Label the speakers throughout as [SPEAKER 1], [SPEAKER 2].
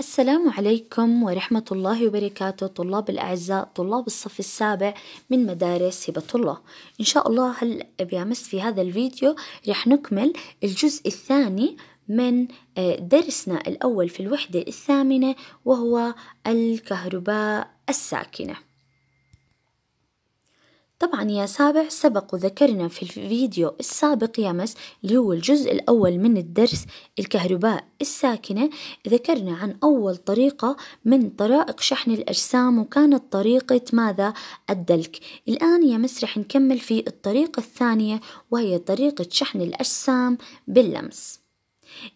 [SPEAKER 1] السلام عليكم ورحمة الله وبركاته طلاب الأعزاء طلاب الصف السابع من مدارس هبة الله إن شاء الله هل بيامس في هذا الفيديو رح نكمل الجزء الثاني من آه، درسنا الأول في الوحدة الثامنة وهو الكهرباء الساكنة طبعا يا سابع سبق وذكرنا في الفيديو السابق يا مس اللي هو الجزء الأول من الدرس الكهرباء الساكنة ذكرنا عن أول طريقة من طرائق شحن الأجسام وكانت طريقة ماذا؟ الدلك الآن يا مس رح نكمل في الطريقة الثانية وهي طريقة شحن الأجسام باللمس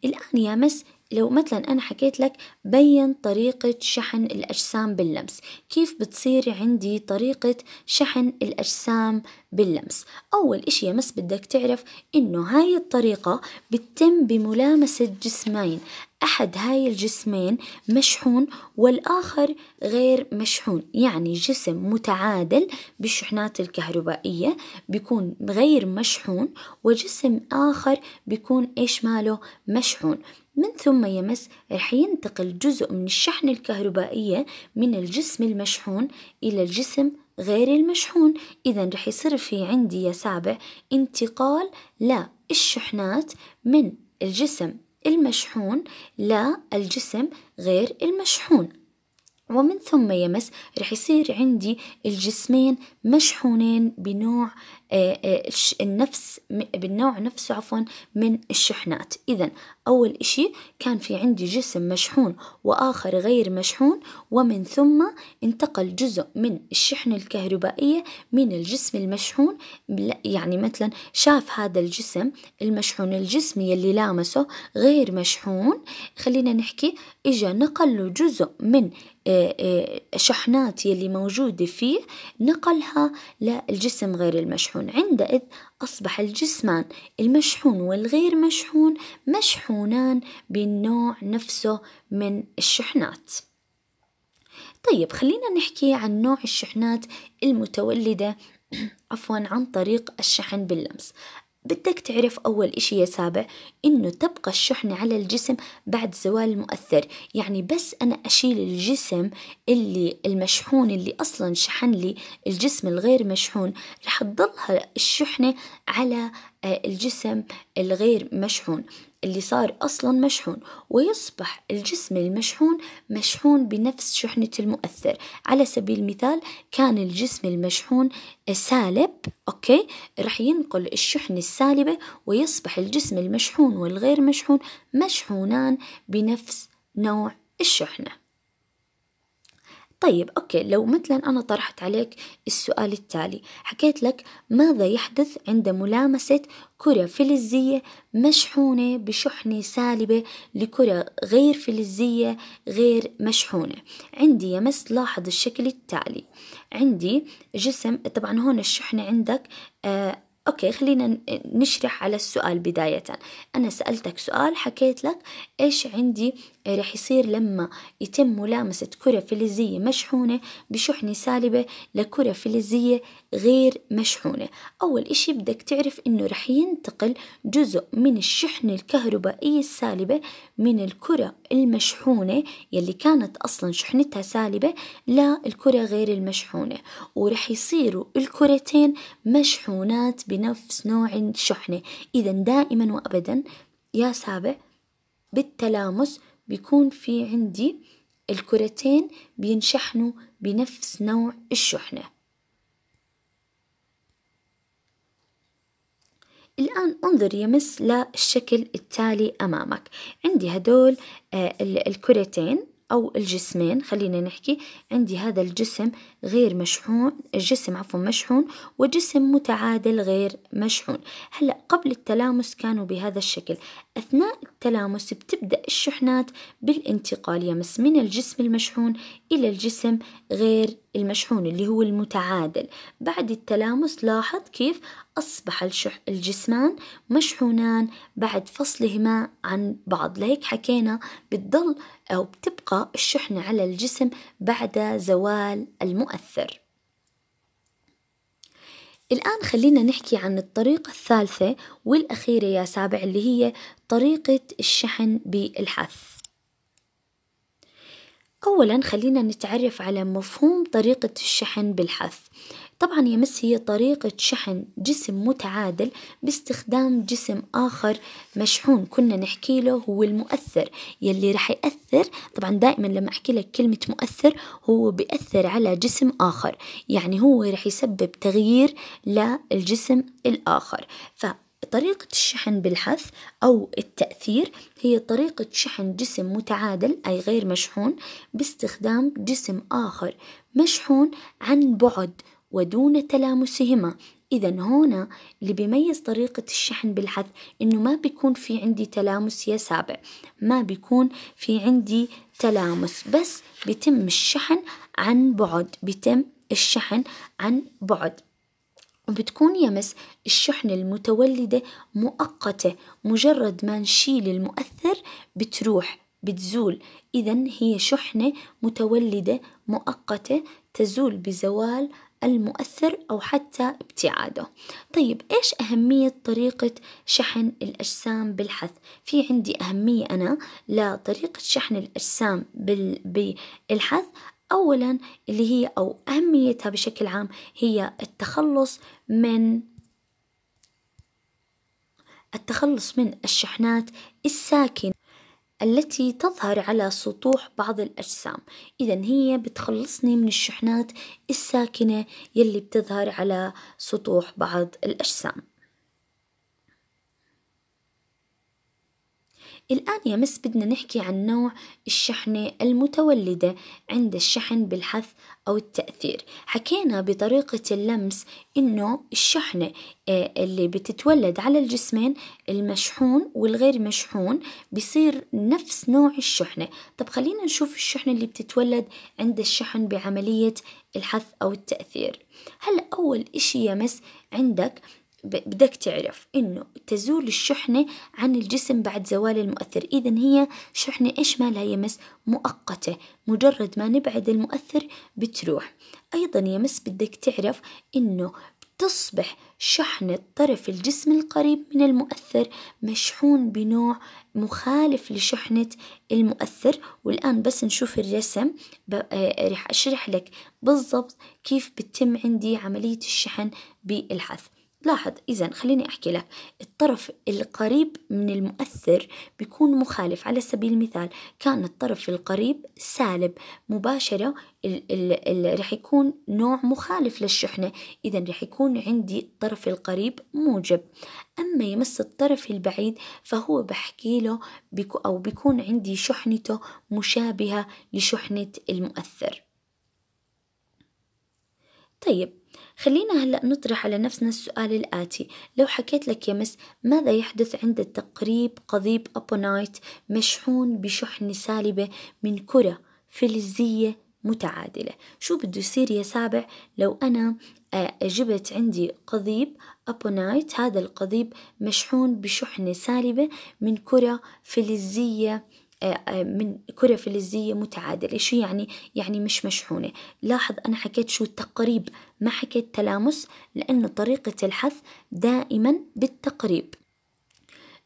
[SPEAKER 1] الآن يا مس لو مثلا أنا حكيت لك بين طريقة شحن الأجسام باللمس كيف بتصير عندي طريقة شحن الأجسام باللمس أول إشي يا مس بدك تعرف إنه هاي الطريقة بتتم بملامسة جسمين أحد هاي الجسمين مشحون والآخر غير مشحون يعني جسم متعادل بالشحنات الكهربائية بيكون غير مشحون وجسم آخر بيكون إيش ماله مشحون من ثم يمس رح ينتقل جزء من الشحن الكهربائية من الجسم المشحون إلى الجسم غير المشحون إذا رح يصير في عندي يا سابع انتقال للشحنات من الجسم المشحون للجسم غير المشحون ومن ثم يمس رح يصير عندي الجسمين مشحونين بنوع آه، آه، النفس بالنوع نفسه عفوا من الشحنات إذا أول إشي كان في عندي جسم مشحون وآخر غير مشحون ومن ثم انتقل جزء من الشحنة الكهربائية من الجسم المشحون يعني مثلا شاف هذا الجسم المشحون الجسم يلي لامسه غير مشحون خلينا نحكي إجا نقل له جزء من آه، شحنات يلي موجودة فيه نقلها للجسم غير المشحون عندئذ أصبح الجسمان المشحون والغير مشحون مشحونان بالنوع نفسه من الشحنات طيب خلينا نحكي عن نوع الشحنات المتولدة عفوا عن طريق الشحن باللمس بدك تعرف أول إشي يا سابع إنه تبقى الشحنة على الجسم بعد زوال المؤثر يعني بس أنا أشيل الجسم اللي المشحون اللي أصلا شحن لي الجسم الغير مشحون رح تضلها الشحنة على آه، الجسم الغير مشحون اللي صار أصلا مشحون ويصبح الجسم المشحون مشحون بنفس شحنة المؤثر على سبيل المثال كان الجسم المشحون سالب أوكي رح ينقل الشحنة السالبة ويصبح الجسم المشحون والغير مشحون مشحونان بنفس نوع الشحنه طيب أوكي لو مثلا أنا طرحت عليك السؤال التالي حكيت لك ماذا يحدث عند ملامسة كرة فلزية مشحونة بشحنة سالبة لكرة غير فلزية غير مشحونة عندي يا مس لاحظ الشكل التالي عندي جسم طبعا هون الشحنة عندك آه أوكي خلينا نشرح على السؤال بداية أنا سألتك سؤال حكيت لك إيش عندي رح يصير لما يتم ملامسة كرة فلزية مشحونة بشحنة سالبة لكرة فلزية غير مشحونة أول إشي بدك تعرف إنه رح ينتقل جزء من الشحنة الكهربائية السالبة من الكرة المشحونة يلي كانت أصلا شحنتها سالبة للكرة غير المشحونة ورح يصيروا الكرتين مشحونات بنفس نوع الشحنة إذا دائما وأبدا يا سابع بالتلامس بيكون في عندي الكرتين بينشحنوا بنفس نوع الشحنه الآن انظر يمس للشكل التالي أمامك عندي هدول آه، الكرتين أو الجسمين خلينا نحكي عندي هذا الجسم غير مشحون الجسم عفوا مشحون وجسم متعادل غير مشحون هلأ قبل التلامس كانوا بهذا الشكل أثناء التلامس بتبدأ الشحنات بالانتقال يمس من الجسم المشحون إلى الجسم غير المشحون اللي هو المتعادل بعد التلامس لاحظ كيف أصبح الشح الجسمان مشحونان بعد فصلهما عن بعض لهيك حكينا بتضل أو بتبقى الشحنة على الجسم بعد زوال المؤثر الآن خلينا نحكي عن الطريقة الثالثة والأخيرة يا سابع اللي هي طريقة الشحن بالحث أولاً خلينا نتعرف على مفهوم طريقة الشحن بالحث، طبعاً يمس هي طريقة شحن جسم متعادل باستخدام جسم آخر مشحون كنا نحكي له هو المؤثر يلي راح يأثر طبعاً دائماً لما أحكي لك كلمة مؤثر هو بيأثر على جسم آخر يعني هو راح يسبب تغيير للجسم الآخر ف. طريقة الشحن بالحث أو التأثير هي طريقة شحن جسم متعادل أي غير مشحون باستخدام جسم آخر مشحون عن بعد ودون تلامسهما، إذا هنا اللي بيميز طريقة الشحن بالحث إنه ما بيكون في عندي تلامس يا سابع ما بيكون في عندي تلامس بس بيتم الشحن عن بعد بيتم الشحن عن بعد. وبتكون يمس الشحنة المتولدة مؤقتة مجرد ما نشيل المؤثر بتروح بتزول إذا هي شحنة متولدة مؤقتة تزول بزوال المؤثر أو حتى ابتعاده طيب إيش أهمية طريقة شحن الأجسام بالحث؟ في عندي أهمية أنا لطريقة شحن الأجسام بالحث أولا اللي هي أو أهميتها بشكل عام هي التخلص من التخلص من الشحنات الساكنة التي تظهر على سطوح بعض الأجسام إذا هي بتخلصني من الشحنات الساكنة يلي بتظهر على سطوح بعض الأجسام الآن يا مس بدنا نحكي عن نوع الشحنة المتولدة عند الشحن بالحث أو التأثير حكينا بطريقة اللمس إنه الشحنة آه، اللي بتتولد على الجسمين المشحون والغير مشحون بصير نفس نوع الشحنة طب خلينا نشوف الشحنة اللي بتتولد عند الشحن بعملية الحث أو التأثير هلأ أول إشي يا مس عندك بدك تعرف إنه تزول الشحنة عن الجسم بعد زوال المؤثر إذا هي شحنة إيش ما لا يمس مؤقتة مجرد ما نبعد المؤثر بتروح أيضا يمس بدك تعرف إنه تصبح شحنة طرف الجسم القريب من المؤثر مشحون بنوع مخالف لشحنة المؤثر والآن بس نشوف الرسم آه، رح أشرح لك بالضبط كيف بتتم عندي عملية الشحن بالحث لاحظ إذا خليني أحكي لك الطرف القريب من المؤثر بيكون مخالف على سبيل المثال كان الطرف القريب سالب مباشرة ال ال ال رح يكون نوع مخالف للشحنة إذا رح يكون عندي الطرف القريب موجب أما يمس الطرف البعيد فهو بحكي له بيكو أو بيكون عندي شحنته مشابهة لشحنة المؤثر طيب خلينا هلأ نطرح على نفسنا السؤال الآتي لو حكيت لك يا مس ماذا يحدث عند تقريب قضيب أبونايت مشحون بشحن سالبة من كرة فلزية متعادلة شو بده يصير يا سابع لو أنا آه، جبت عندي قضيب أبونايت هذا القضيب مشحون بشحنة سالبة من كرة فلزية آه، آه، من كرة فلزية متعادلة شو يعني؟ يعني مش مشحونة لاحظ أنا حكيت شو تقريب ما حكيت تلامس لأنه طريقة الحث دائما بالتقريب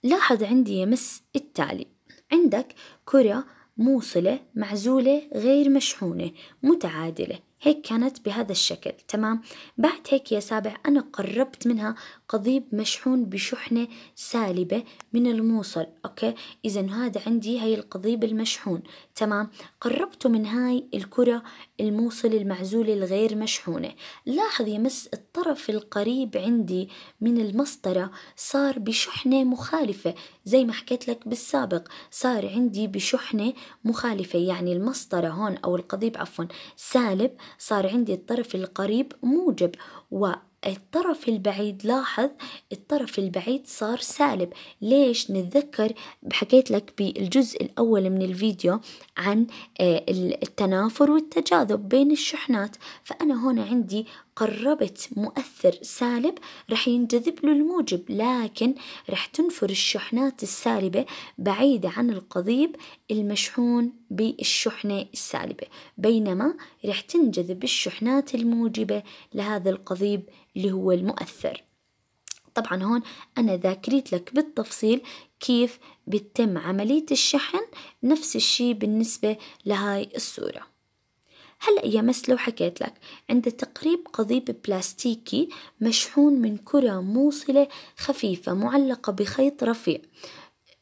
[SPEAKER 1] لاحظ عندي يمس التالي عندك كرة موصلة معزولة غير مشحونة متعادلة هيك كانت بهذا الشكل تمام بعد هيك يا سابع أنا قربت منها قضيب مشحون بشحنة سالبة من الموصل أوكي إذا هذا عندي هي القضيب المشحون تمام قربته من هاي الكرة الموصل المعزولة الغير مشحونة لاحظ يا مس الطرف القريب عندي من المسطرة صار بشحنة مخالفة زي ما حكيت لك بالسابق صار عندي بشحنة مخالفة يعني المسطرة هون أو القضيب عفوا سالب صار عندي الطرف القريب موجب و الطرف البعيد لاحظ الطرف البعيد صار سالب ليش نتذكر حكيت لك بالجزء الأول من الفيديو عن آه، التنافر والتجاذب بين الشحنات فأنا هنا عندي قربت مؤثر سالب رح ينجذب له الموجب لكن رح تنفر الشحنات السالبة بعيدة عن القضيب المشحون بالشحنة السالبة بينما رح تنجذب الشحنات الموجبة لهذا القضيب اللي هو المؤثر طبعا هون أنا ذاكريت لك بالتفصيل كيف بتتم عملية الشحن نفس الشي بالنسبة لهاي الصورة هلأ يا مس لو حكيت لك عند تقريب قضيب بلاستيكي مشحون من كرة موصلة خفيفة معلقة بخيط رفيع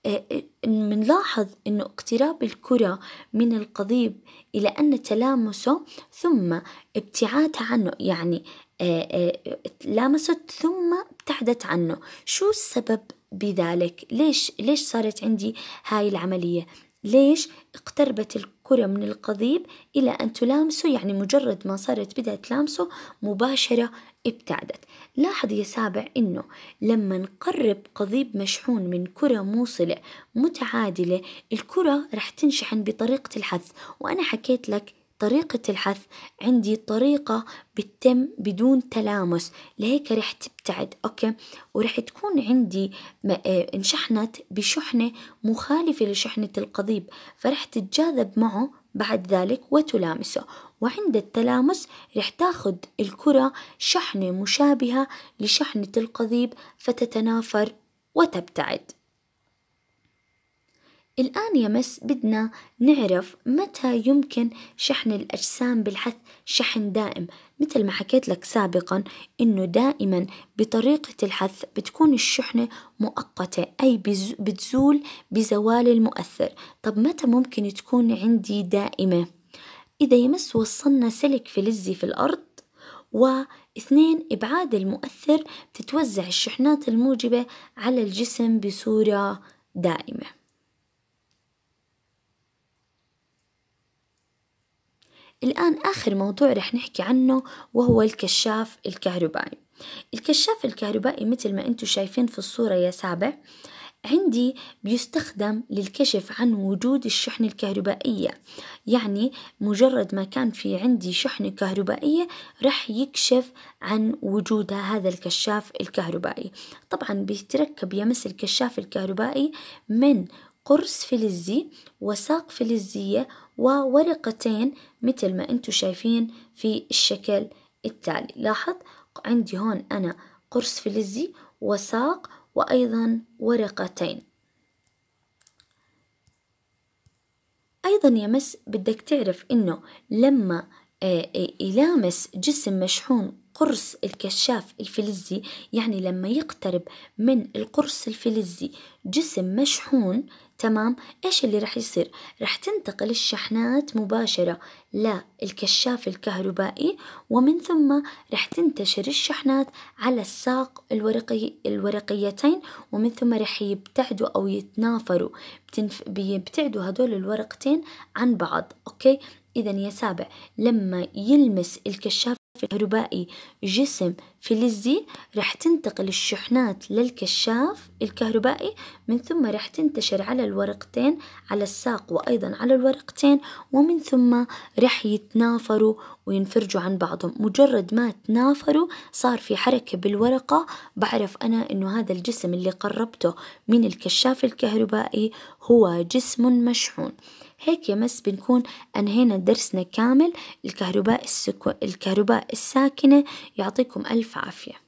[SPEAKER 1] آه، آه، منلاحظ أنه اقتراب الكرة من القضيب إلى أن تلامسه ثم ابتعادها عنه يعني آه، لامست ثم ابتعدت عنه شو السبب بذلك ليش ليش صارت عندي هاي العملية ليش؟ اقتربت الكرة من القضيب إلى أن تلامسه يعني مجرد ما صارت بدأت تلامسه مباشرة ابتعدت لاحظ يا سابع إنه لما نقرب قضيب مشحون من كرة موصلة متعادلة الكرة رح تنشحن بطريقة الحذف وأنا حكيت لك طريقة الحث عندي طريقة بتتم بدون تلامس لهيك رح تبتعد أوكي ورح تكون عندي آه، انشحنت بشحنة مخالفة لشحنة القضيب فرح تتجاذب معه بعد ذلك وتلامسه وعند التلامس رح تاخد الكرة شحنة مشابهة لشحنة القضيب فتتنافر وتبتعد الآن يا مس بدنا نعرف متى يمكن شحن الأجسام بالحث شحن دائم مثل ما حكيت لك سابقا إنه دائما بطريقة الحث بتكون الشحنة مؤقتة أي بتزول بزوال المؤثر طب متى ممكن تكون عندي دائمة؟ إذا يمس وصلنا سلك فلزي في الأرض واثنين إبعاد المؤثر تتوزع الشحنات الموجبة على الجسم بصورة دائمة الآن آخر موضوع رح نحكي عنه وهو الكشاف الكهربائي الكشاف الكهربائي مثل ما أنتم شايفين في الصورة يا سابع عندي بيستخدم للكشف عن وجود الشحن الكهربائية يعني مجرد ما كان في عندي شحنة كهربائية رح يكشف عن وجودها هذا الكشاف الكهربائي طبعا بيتركب يمس الكشاف الكهربائي من قرص فلزي وساق فلزية وورقتين مثل ما انتو شايفين في الشكل التالي لاحظ عندي هون أنا قرص فلزي وساق وأيضا ورقتين أيضا يا مس بدك تعرف إنه لما آه، آه، يلامس جسم مشحون قرص الكشاف الفلزي يعني لما يقترب من القرص الفلزي جسم مشحون تمام إيش اللي راح يصير؟ راح تنتقل الشحنات مباشرة للكشاف الكهربائي ومن ثم راح تنتشر الشحنات على الساق الورقي الورقيتين ومن ثم راح يبتعدوا أو يتنافروا بتنف... بيبتعدوا هدول الورقتين عن بعض أوكي؟ إذا يا سابع لما يلمس الكشاف في ربائي جسم فلزي راح تنتقل الشحنات للكشاف الكهربائي من ثم راح تنتشر على الورقتين على الساق وأيضا على الورقتين ومن ثم راح يتنافروا وينفرجوا عن بعضهم مجرد ما تنافروا صار في حركة بالورقة بعرف أنا أنه هذا الجسم اللي قربته من الكشاف الكهربائي هو جسم مشحون هيك يا مس بنكون أنهينا درسنا كامل الكهرباء السكو... الكهرباء الساكنة يعطيكم ألف عافية